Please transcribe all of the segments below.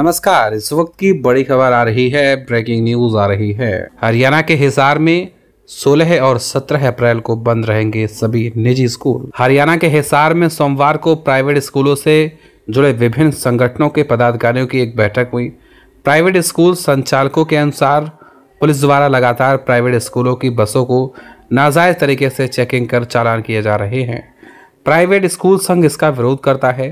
नमस्कार इस वक्त की बड़ी खबर आ रही है ब्रेकिंग न्यूज आ रही है हरियाणा के हिसार में 16 और 17 अप्रैल को बंद रहेंगे सभी निजी स्कूल हरियाणा के हिसार में सोमवार को प्राइवेट स्कूलों से जुड़े विभिन्न संगठनों के पदाधिकारियों की एक बैठक हुई प्राइवेट स्कूल संचालकों के अनुसार पुलिस द्वारा लगातार प्राइवेट स्कूलों की बसों को नाजायज तरीके से चेकिंग कर चालान किए जा रहे हैं प्राइवेट स्कूल संघ इसका विरोध करता है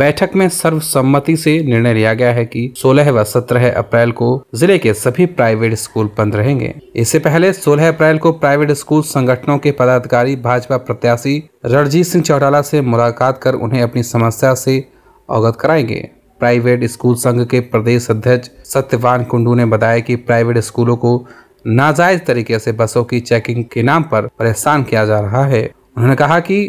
बैठक में सर्वसम्मति से निर्णय लिया गया है कि 16 व 17 अप्रैल को जिले के सभी प्राइवेट स्कूल बंद रहेंगे इससे पहले 16 अप्रैल को प्राइवेट स्कूल संगठनों के पदाधिकारी भाजपा प्रत्याशी रणजीत सिंह चौटाला से मुलाकात कर उन्हें अपनी समस्या से अवगत कराएंगे प्राइवेट स्कूल संघ के प्रदेश अध्यक्ष सत्यवान कुंडू ने बताया कि प्राइवेट स्कूलों को नाजायज तरीके से बसों की चेकिंग के नाम पर परेशान किया जा रहा है उन्होंने कहा कि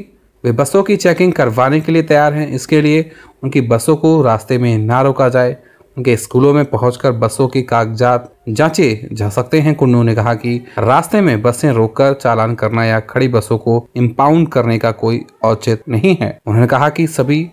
वे बसों की चेकिंग करवाने के लिए तैयार हैं इसके लिए उनकी बसों को रास्ते में ना रोका जाए उनके स्कूलों में पहुंचकर बसों की कागजात जांचे जा सकते हैं कुन्नू ने कहा कि रास्ते में बसें रोककर चालान करना या खड़ी बसों को इम्पाउंड करने का कोई औचित नहीं है उन्होंने कहा कि सभी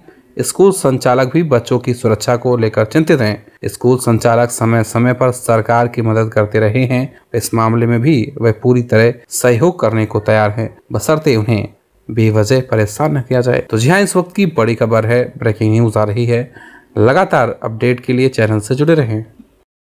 स्कूल संचालक भी बच्चों की सुरक्षा को लेकर चिंतित हैं स्कूल संचालक समय समय पर सरकार की मदद करते रहे हैं इस मामले में भी वह पूरी तरह सहयोग करने को तैयार हैं बसरते उन्हें बेवजह परेशान न किया जाए तो जी हाँ इस वक्त की बड़ी खबर है ब्रेकिंग न्यूज आ रही है लगातार अपडेट के लिए चैनल से जुड़े रहें